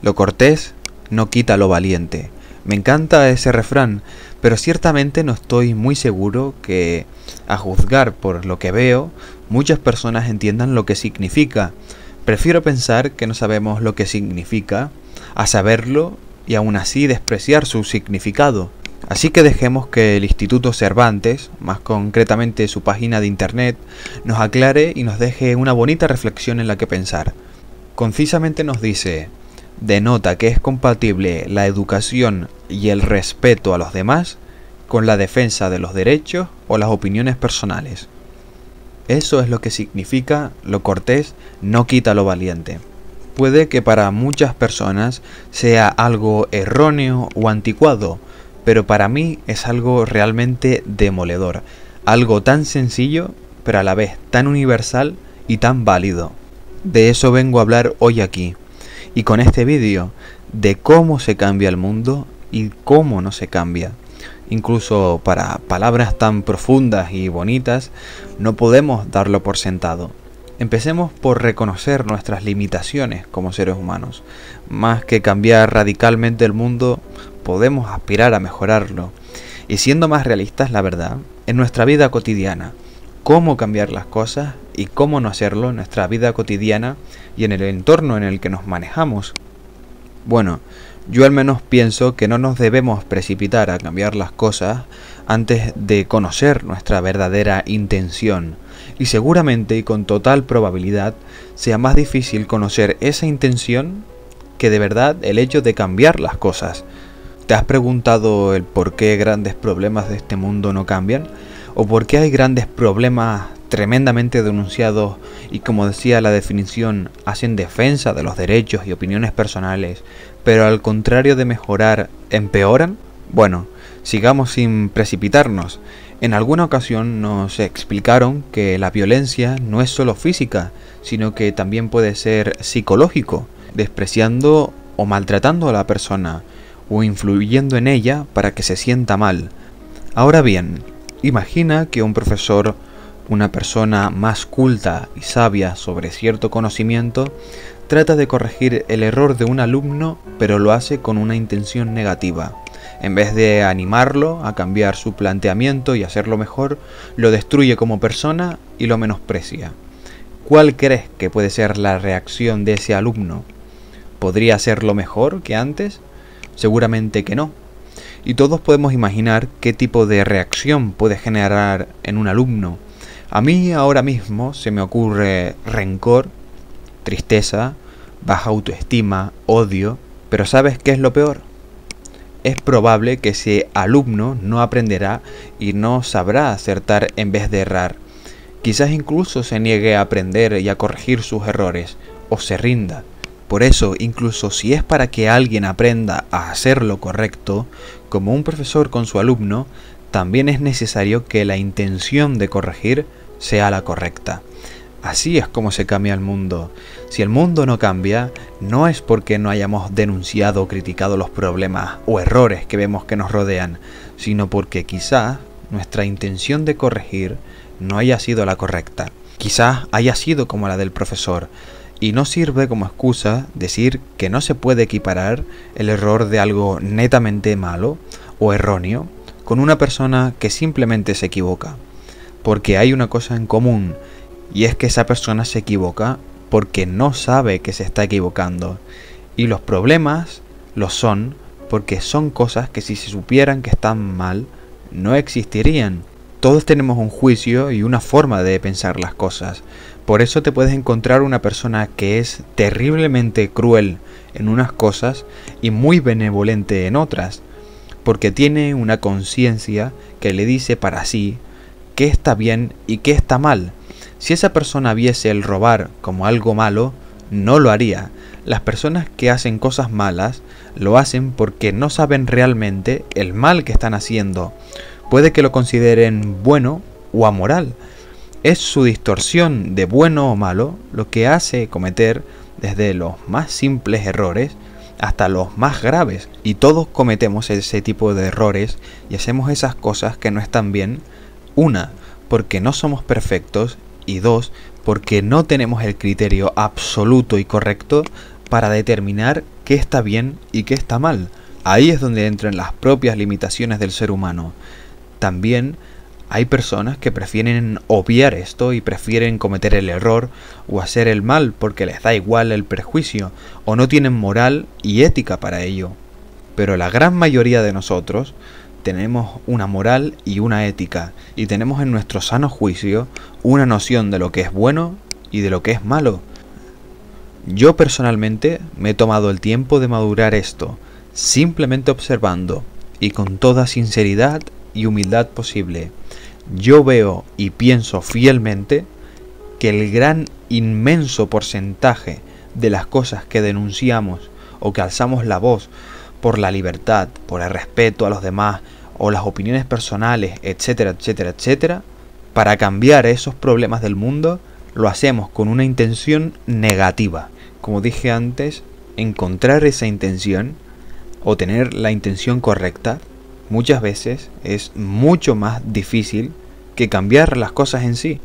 Lo cortés no quita lo valiente. Me encanta ese refrán, pero ciertamente no estoy muy seguro que, a juzgar por lo que veo, muchas personas entiendan lo que significa. Prefiero pensar que no sabemos lo que significa, a saberlo y aún así despreciar su significado. Así que dejemos que el Instituto Cervantes, más concretamente su página de internet, nos aclare y nos deje una bonita reflexión en la que pensar. Concisamente nos dice, denota que es compatible la educación y el respeto a los demás con la defensa de los derechos o las opiniones personales. Eso es lo que significa lo cortés no quita lo valiente. Puede que para muchas personas sea algo erróneo o anticuado, pero para mí es algo realmente demoledor, algo tan sencillo, pero a la vez tan universal y tan válido. De eso vengo a hablar hoy aquí, y con este vídeo de cómo se cambia el mundo y cómo no se cambia. Incluso para palabras tan profundas y bonitas no podemos darlo por sentado. Empecemos por reconocer nuestras limitaciones como seres humanos. Más que cambiar radicalmente el mundo, podemos aspirar a mejorarlo. Y siendo más realistas, la verdad, en nuestra vida cotidiana, cómo cambiar las cosas y cómo no hacerlo en nuestra vida cotidiana y en el entorno en el que nos manejamos. Bueno, yo al menos pienso que no nos debemos precipitar a cambiar las cosas antes de conocer nuestra verdadera intención, y seguramente y con total probabilidad sea más difícil conocer esa intención que de verdad el hecho de cambiar las cosas. ¿Te has preguntado el por qué grandes problemas de este mundo no cambian? ¿O por qué hay grandes problemas tremendamente denunciados y como decía la definición, hacen defensa de los derechos y opiniones personales, pero al contrario de mejorar, empeoran? Bueno, sigamos sin precipitarnos. En alguna ocasión nos explicaron que la violencia no es solo física, sino que también puede ser psicológico, despreciando o maltratando a la persona, o influyendo en ella para que se sienta mal. Ahora bien, imagina que un profesor una persona más culta y sabia sobre cierto conocimiento, trata de corregir el error de un alumno, pero lo hace con una intención negativa. En vez de animarlo a cambiar su planteamiento y hacerlo mejor, lo destruye como persona y lo menosprecia. ¿Cuál crees que puede ser la reacción de ese alumno? ¿Podría lo mejor que antes? Seguramente que no. Y todos podemos imaginar qué tipo de reacción puede generar en un alumno a mí ahora mismo se me ocurre rencor, tristeza, baja autoestima, odio, pero ¿sabes qué es lo peor? Es probable que ese alumno no aprenderá y no sabrá acertar en vez de errar. Quizás incluso se niegue a aprender y a corregir sus errores, o se rinda. Por eso, incluso si es para que alguien aprenda a hacer lo correcto, como un profesor con su alumno, también es necesario que la intención de corregir sea la correcta. Así es como se cambia el mundo. Si el mundo no cambia, no es porque no hayamos denunciado o criticado los problemas o errores que vemos que nos rodean, sino porque quizás nuestra intención de corregir no haya sido la correcta. Quizás haya sido como la del profesor, y no sirve como excusa decir que no se puede equiparar el error de algo netamente malo o erróneo con una persona que simplemente se equivoca porque hay una cosa en común, y es que esa persona se equivoca porque no sabe que se está equivocando. Y los problemas lo son porque son cosas que si se supieran que están mal, no existirían. Todos tenemos un juicio y una forma de pensar las cosas. Por eso te puedes encontrar una persona que es terriblemente cruel en unas cosas y muy benevolente en otras, porque tiene una conciencia que le dice para sí qué está bien y qué está mal. Si esa persona viese el robar como algo malo, no lo haría. Las personas que hacen cosas malas lo hacen porque no saben realmente el mal que están haciendo. Puede que lo consideren bueno o amoral. Es su distorsión de bueno o malo lo que hace cometer desde los más simples errores hasta los más graves. Y todos cometemos ese tipo de errores y hacemos esas cosas que no están bien una, porque no somos perfectos y dos, porque no tenemos el criterio absoluto y correcto para determinar qué está bien y qué está mal. Ahí es donde entran las propias limitaciones del ser humano. También hay personas que prefieren obviar esto y prefieren cometer el error o hacer el mal porque les da igual el perjuicio o no tienen moral y ética para ello. Pero la gran mayoría de nosotros tenemos una moral y una ética, y tenemos en nuestro sano juicio una noción de lo que es bueno y de lo que es malo. Yo personalmente me he tomado el tiempo de madurar esto, simplemente observando, y con toda sinceridad y humildad posible. Yo veo y pienso fielmente que el gran inmenso porcentaje de las cosas que denunciamos o que alzamos la voz por la libertad, por el respeto a los demás, o las opiniones personales, etcétera, etcétera, etcétera, para cambiar esos problemas del mundo, lo hacemos con una intención negativa. Como dije antes, encontrar esa intención o tener la intención correcta muchas veces es mucho más difícil que cambiar las cosas en sí.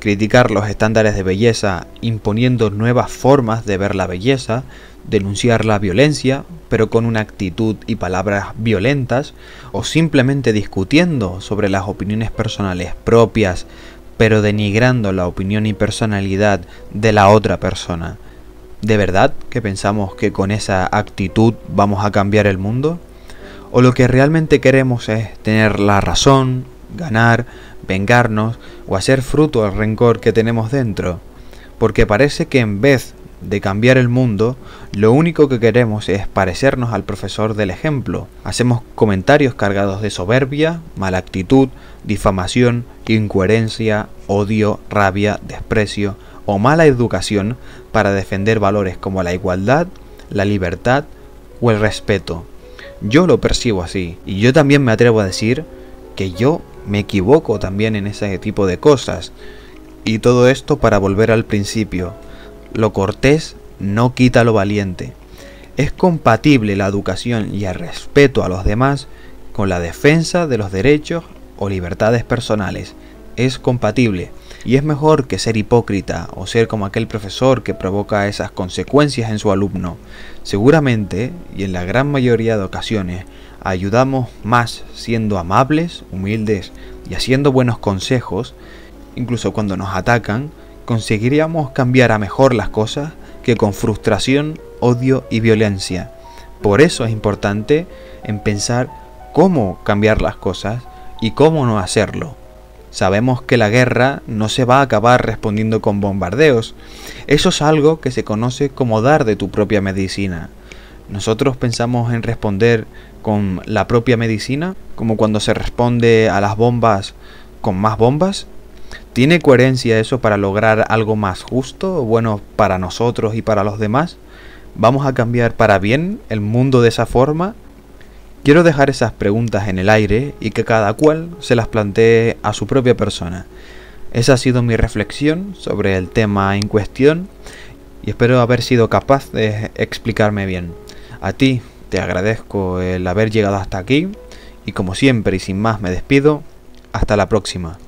Criticar los estándares de belleza imponiendo nuevas formas de ver la belleza, denunciar la violencia, pero con una actitud y palabras violentas, o simplemente discutiendo sobre las opiniones personales propias, pero denigrando la opinión y personalidad de la otra persona. ¿De verdad que pensamos que con esa actitud vamos a cambiar el mundo? ¿O lo que realmente queremos es tener la razón, ganar, vengarnos o hacer fruto al rencor que tenemos dentro? Porque parece que en vez de cambiar el mundo, lo único que queremos es parecernos al profesor del ejemplo. Hacemos comentarios cargados de soberbia, mala actitud, difamación, incoherencia, odio, rabia, desprecio o mala educación para defender valores como la igualdad, la libertad o el respeto. Yo lo percibo así y yo también me atrevo a decir que yo me equivoco también en ese tipo de cosas. Y todo esto para volver al principio, lo cortés no quita lo valiente. Es compatible la educación y el respeto a los demás con la defensa de los derechos o libertades personales. Es compatible. Y es mejor que ser hipócrita o ser como aquel profesor que provoca esas consecuencias en su alumno. Seguramente, y en la gran mayoría de ocasiones, ayudamos más siendo amables, humildes y haciendo buenos consejos, incluso cuando nos atacan, conseguiríamos cambiar a mejor las cosas que con frustración, odio y violencia. Por eso es importante en pensar cómo cambiar las cosas y cómo no hacerlo. Sabemos que la guerra no se va a acabar respondiendo con bombardeos. Eso es algo que se conoce como dar de tu propia medicina. Nosotros pensamos en responder con la propia medicina, como cuando se responde a las bombas con más bombas, ¿Tiene coherencia eso para lograr algo más justo, bueno para nosotros y para los demás? ¿Vamos a cambiar para bien el mundo de esa forma? Quiero dejar esas preguntas en el aire y que cada cual se las plantee a su propia persona. Esa ha sido mi reflexión sobre el tema en cuestión y espero haber sido capaz de explicarme bien. A ti te agradezco el haber llegado hasta aquí y como siempre y sin más me despido. Hasta la próxima.